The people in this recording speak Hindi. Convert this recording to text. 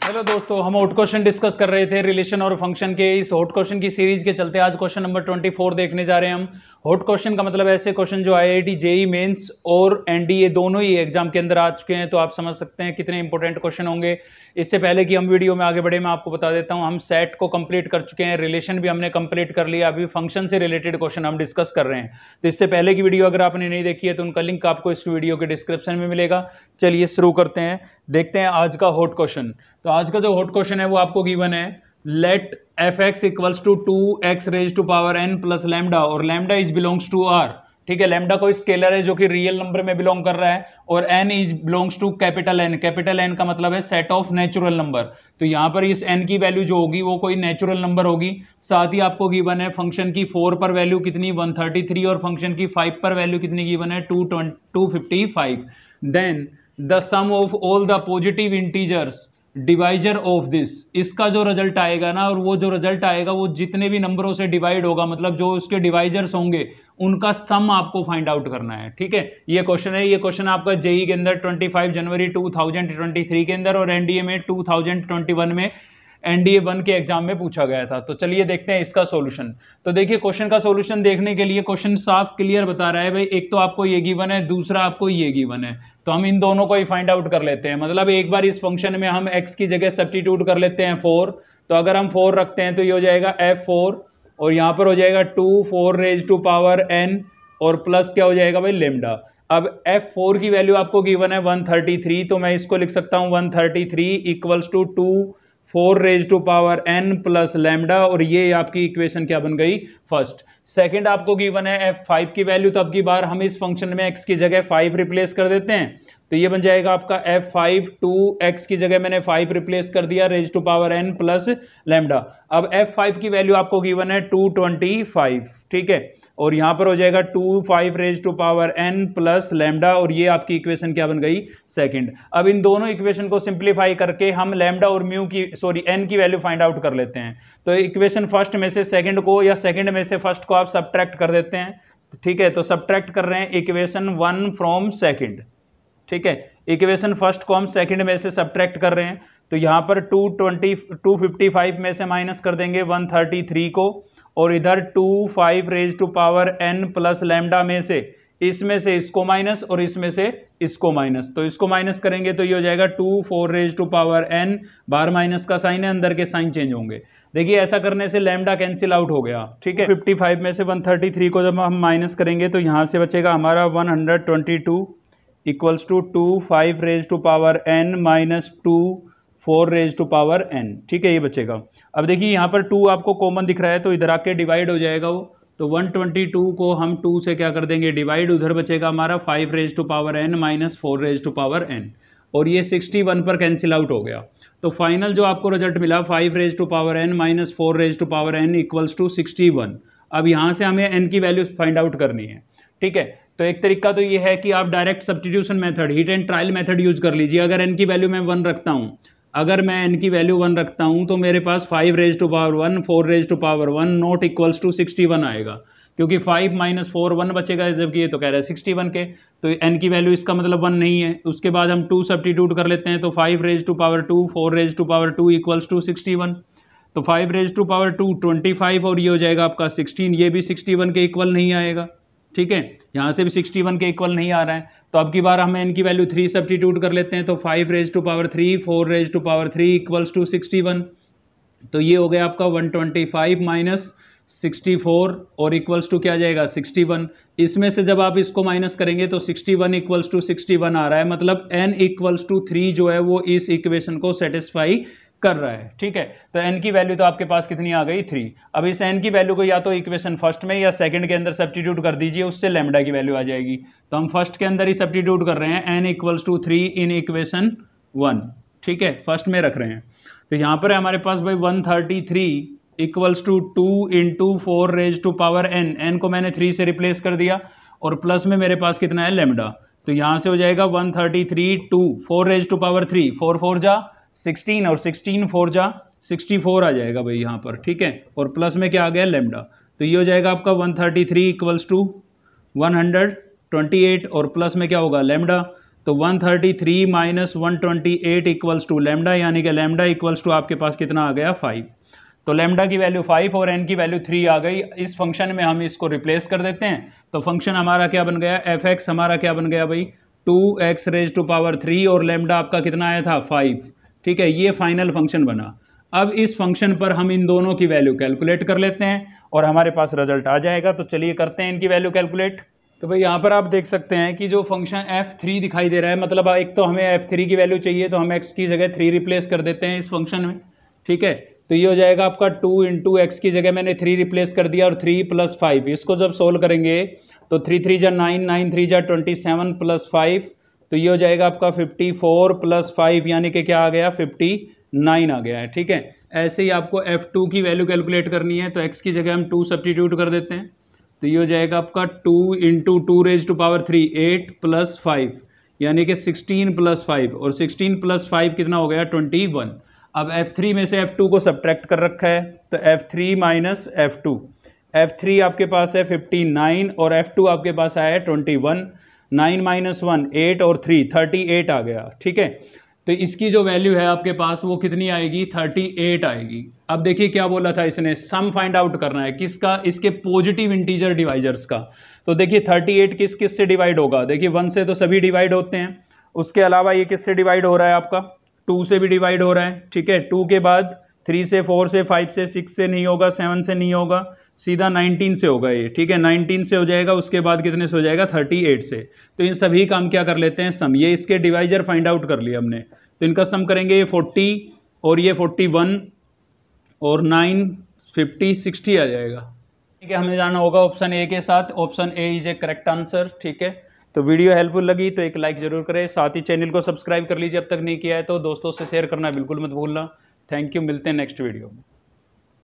Hello दोस्तों हम आउट क्वेश्चन डिस्कस कर रहे थे रिलेशन और फंक्शन के इस हॉट क्वेश्चन की सीरीज के चलते आज क्वेश्चन नंबर 24 देखने जा रहे हैं हम हॉट क्वेश्चन का मतलब ऐसे क्वेश्चन जो आईआईटी जेई मेंस और एनडीए e, दोनों ही एग्जाम के अंदर आ चुके हैं तो आप समझ सकते हैं कितने इंपॉर्टेंट क्वेश्चन होंगे इससे पहले कि हम वीडियो में आगे बढ़े मैं आपको बता देता हूँ हम सेट को कंप्लीट कर चुके हैं रिलेशन भी हमने कंप्लीट कर लिया अभी फंक्शन से रिलेटेड क्वेश्चन हम डिस्कस कर रहे हैं तो इससे पहले की वीडियो अगर आपने नहीं देखी है तो उनका लिंक आपको इस वीडियो के डिस्क्रिप्शन में मिलेगा चलिए शुरू करते हैं देखते हैं आज का हॉट क्वेश्चन तो आज का जो हॉट क्वेश्चन है वो आपको गिवन है let f x equals to two x raise to power n plus lambda और lambda is belongs to R ठीक है लेमडा कोई स्केलर है जो कि रियल नंबर में बिलोंग कर रहा है और n is belongs to capital N capital N का मतलब है सेट ऑफ नेचुरल नंबर तो यहाँ पर इस एन की वैल्यू जो होगी वो कोई नेचुरल नंबर होगी साथ ही आपको गिवन है फंक्शन की फोर पर वैल्यू कितनी 133 और फंक्शन की फाइव पर वैल्यू कितनी गिवन है two two fifty five then the sum of all the positive integers divisor of this इसका जो रिजल्ट आएगा ना और वो जो रिजल्ट आएगा वो जितने भी नंबरों से डिवाइड होगा मतलब जो उसके डिवाइजर्स होंगे उनका सम आपको फाइंड आउट करना है ठीक है ये क्वेश्चन है ये क्वेश्चन आपका जेई के अंदर 25 जनवरी 2023 के अंदर और एनडीए में 2021 में एनडीए वन के एग्जाम में पूछा गया था तो चलिए देखते हैं इसका सोल्यूशन तो देखिए क्वेश्चन का सोल्यूशन देखने के लिए क्वेश्चन साफ क्लियर बता रहा है भाई एक तो आपको ये गिवन है दूसरा आपको ये गिवन है तो हम इन दोनों को ही फाइंड आउट कर लेते हैं मतलब एक बार इस फंक्शन में हम एक्स की जगह सब्टीट्यूट कर लेते हैं फोर तो अगर हम फोर रखते हैं तो ये हो जाएगा एफ फोर और यहाँ पर हो जाएगा two four raise to power n और प्लस क्या हो जाएगा भाई लेमडा अब F4 की वैल्यू आपको गिवन है 133 तो मैं इसको लिख सकता हूँ 133 thirty three equals to two four raise to power n plus lambda और ये आपकी इक्वेशन क्या बन गई फर्स्ट सेकंड आपको गिवन है एफ फाइव की वैल्यू तो अब की बार हम इस फंक्शन में एक्स की जगह फाइव रिप्लेस कर देते हैं तो ये बन जाएगा आपका एफ फाइव टू एक्स की जगह मैंने फाइव रिप्लेस कर दिया raise to power n plus lambda अब एफ फाइव की वैल्यू आपको गिवन है टू ट्वेंटी फाइव ठीक है और यहां पर हो जाएगा two five raise to power n plus lambda और ये आपकी इक्वेशन क्या बन गई सेकंड अब इन दोनों इक्वेशन को सिंप्लीफाई करके हम लेमडा और म्यू की सॉरी एन की वैल्यू फाइंड आउट कर लेते हैं तो इक्वेशन फर्स्ट में से सेकंड को या सेकंड में से फर्स्ट को आप सब्ट्रैक्ट कर देते हैं ठीक है तो सब्ट्रैक्ट कर रहे हैं इक्वेशन वन फ्रॉम सेकेंड ठीक है इक्वेशन फर्स्ट को हम सेकेंड में से सब्ट्रैक्ट कर रहे हैं तो यहाँ पर two twenty two fifty five में से माइनस कर देंगे वन थर्टी थ्री को और इधर two five raise to power n plus lambda में से इसमें से इसको माइनस और इसमें से इसको माइनस तो इसको माइनस करेंगे तो ये हो जाएगा two four raise to power n बार माइनस का साइन है अंदर के साइन चेंज होंगे देखिए ऐसा करने से लैमडा कैंसिल आउट हो गया ठीक है 55 में से 133 को जब हम माइनस करेंगे तो यहाँ से बचेगा हमारा 122 hundred twenty two equals to two five raise to power n minus two four raise to power n ठीक है ये बचेगा अब देखिए यहाँ पर टू आपको कॉमन दिख रहा है तो इधर आके डिवाइड हो जाएगा वो तो 122 को हम 2 से क्या कर देंगे डिवाइड उधर बचेगा हमारा 5 raise to power n minus four raise to power n और ये 61 पर कैंसिल आउट हो गया तो फाइनल जो आपको रिजल्ट मिला 5 raise to power n minus four raise to power n equals to 61 अब यहाँ से हमें एन की वैल्यू फाइंड आउट करनी है ठीक है तो एक तरीका तो ये है कि आप direct substitution method hit and trial method use कर लीजिए अगर एन की वैल्यू मैं वन रखता हूँ अगर मैं एन की वैल्यू वन रखता हूँ तो मेरे पास five raise to power one four raise to power one not equals to sixty one आएगा क्योंकि फाइव माइनस फोर वन बचेगा जबकि ये तो कह रहा है सिक्सटी वन के तो एन की वैल्यू इसका मतलब वन नहीं है उसके बाद हम टू सब्टीट्यूट कर लेते हैं तो five raise to power two four raise to power two equals to sixty one तो five raise to power two twenty five और ये हो जाएगा आपका सिक्सटीन ये भी सिक्सटी वन के इक्वल नहीं आएगा ठीक है यहाँ से भी सिक्सटी वन के इक्वल नहीं आ रहा है तो अब की बार हमें इनकी वैल्यू थ्री सब्टीट्यूट कर लेते हैं तो five raise to power three four raise to power three equals to sixty one तो ये हो गया आपका one twenty five minus sixty four और इक्वल्स टू क्या जाएगा सिक्सटी वन इसमें से जब आप इसको माइनस करेंगे तो sixty one equals to sixty one आ रहा है मतलब एन इक्वल्स टू थ्री जो है वो इस इक्वेशन को सेटिस्फाई कर रहा है ठीक है तो एन की वैल्यू तो आपके पास कितनी आ गई थ्री अब इस एन की वैल्यू को या तो इक्वेशन फर्स्ट में या सेकंड के अंदर सब्टीट्यूट कर दीजिए उससे लेमडा की वैल्यू आ जाएगी तो हम फर्स्ट के अंदर ही सब्टीट्यूट कर रहे हैं n equals to three in equation one ठीक है फर्स्ट में रख रहे हैं तो यहाँ पर हमारे पास भाई one thirty three equals to two in two four raise to power n n को मैंने थ्री से रिप्लेस कर दिया और प्लस में मेरे पास कितना है लेमडा तो यहाँ से हो जाएगा one thirty three two four raise to power three four four जा सिक्सटीन और सिक्सटीन फोर जा सिक्सटी फोर आ जाएगा भाई यहाँ पर ठीक है और प्लस में क्या आ गया लेमडा तो ये हो जाएगा आपका one thirty three equals to one hundred twenty eight और प्लस में क्या होगा लेमडा तो one thirty three minus one twenty eight equals to lambda यानी कि लेमडा इक्वल्स टू आपके पास कितना आ गया फाइव तो लेमडा की वैल्यू फाइव और एन की वैल्यू थ्री आ गई इस फंक्शन में हम इसको रिप्लेस कर देते हैं तो फंक्शन हमारा क्या बन गया एफ एक्स हमारा क्या बन गया भाई two x raise to power three और लेमडा आपका कितना आया था फाइव ठीक है ये फाइनल फंक्शन बना अब इस फंक्शन पर हम इन दोनों की वैल्यू कैलकुलेट कर लेते हैं और हमारे पास रिजल्ट आ जाएगा तो चलिए करते हैं इनकी वैल्यू कैलकुलेट तो भाई यहाँ पर आप देख सकते हैं कि जो फंक्शन f3 दिखाई दे रहा है मतलब एक तो हमें f3 की वैल्यू चाहिए तो हम x की जगह 3 रिप्लेस कर देते हैं इस फंक्शन में ठीक है तो ये हो जाएगा आपका 2 इंटू एक्स की जगह मैंने 3 रिप्लेस कर दिया और 3 प्लस फाइव इसको जब सोल्व करेंगे तो थ्री थ्री जा नाइन नाइन थ्री जा ट्वेंटी सेवन प्लस फाइव तो ये हो जाएगा आपका 54 फोर प्लस फाइव यानी कि क्या आ गया 59 आ गया है ठीक है ऐसे ही आपको F2 की वैल्यू कैलकुलेट करनी है तो x की जगह हम 2 सब्टीट्यूट कर देते हैं तो ये हो जाएगा आपका 2 into two raise to power three eight plus five यानी कि 16 प्लस फाइव और 16 प्लस फाइव कितना हो गया 21 अब F3 में से F2 को सब्ट्रैक्ट कर रखा है तो F3 थ्री माइनस एफ आपके पास है फिफ्टी और एफ़ आपके पास आया है twenty nine minus one eight और थ्री थर्टी एट आ गया ठीक है तो इसकी जो वैल्यू है आपके पास वो कितनी आएगी थर्टी एट आएगी अब देखिए क्या बोला था इसने सम फाइंड आउट करना है किसका इसके पॉजिटिव इंटीजर डिवाइजर्स का तो देखिए थर्टी एट किस किस से डिवाइड होगा देखिए वन से तो सभी डिवाइड होते हैं उसके अलावा ये किससे डिवाइड हो रहा है आपका टू से भी डिवाइड हो रहा है ठीक है टू के बाद थ्री से फोर से फाइव से सिक्स से नहीं होगा सेवन से नहीं होगा सीधा 19 से होगा ये ठीक है 19 से हो जाएगा उसके बाद कितने से हो जाएगा 38 से तो इन सभी काम क्या कर लेते हैं सम ये इसके डिवाइजर फाइंड आउट कर लिए हमने तो इनका सम करेंगे ये 40 और ये 41 और 9 50 60 आ जाएगा ठीक है हमें जाना होगा ऑप्शन ए के साथ option A is a correct answer ठीक है तो वीडियो हेल्पफुल लगी तो एक लाइक जरूर करें साथ ही चैनल को सब्सक्राइब कर लीजिए अब तक नहीं किया है तो दोस्तों से शेयर करना बिल्कुल मत भूलना थैंक यू मिलते हैं नेक्स्ट वीडियो में